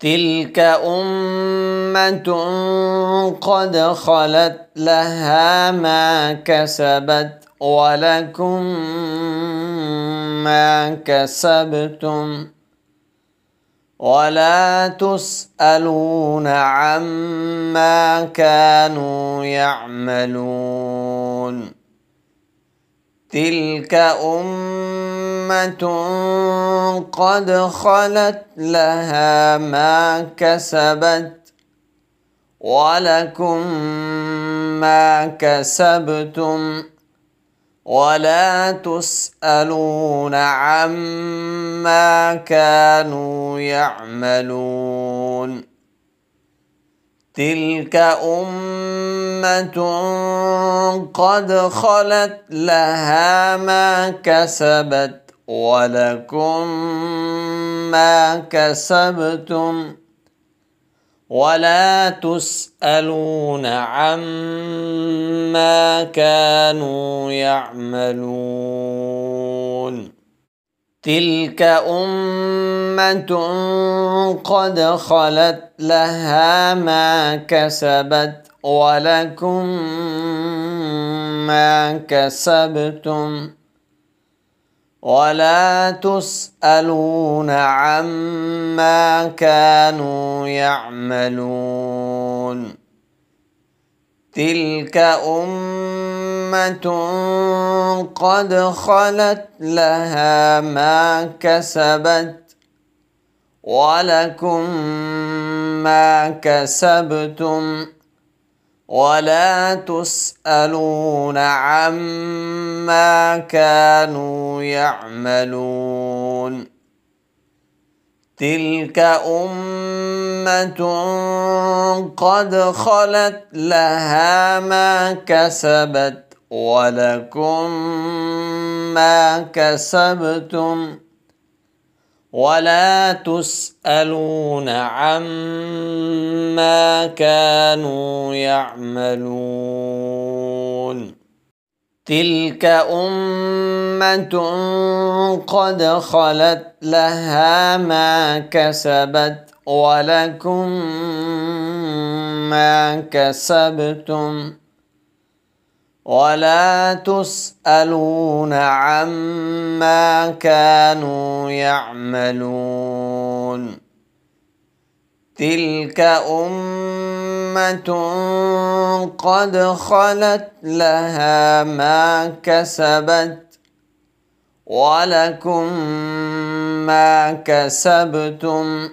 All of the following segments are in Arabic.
تلك أمة قد خلت لها ما كسبت ولكم ما كسبتم ولا تسألون عما كانوا يعملون تلك أمة قد خلت لها ما كسبت ولكم ما كسبتم ولا تسألون عما كانوا يعملون تلك أمة قد خلت لها ما كسبت ولكم ما كسبتم ولا تسألون عما كانوا يعملون تلك أمة قد خلت لها ما كسبت ولكم ما كسبتم ولا تسألون عما كانوا يعملون تلك أمة أمة قد خلت لها ما كسبت ولكم ما كسبتم ولا تسألون عما كانوا يعملون تلك أمة قد خلت لها ما كسبت ولكم ما كسبتم ولا تسالون عما كانوا يعملون تلك امه قد خلت لها ما كسبت ولكم ما كسبتم ولا تسالون عما كانوا يعملون تلك امه قد خلت لها ما كسبت ولكم ما كسبتم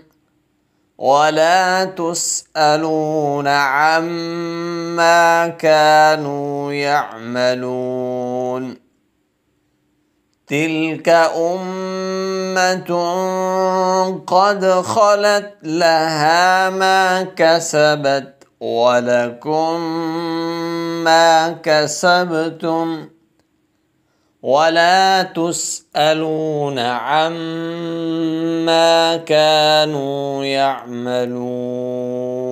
ولا تسالون عما كانوا يعملون تلك امه قد خلت لها ما كسبت ولكم ما كسبتم ولا تسالون عما كانوا يعملون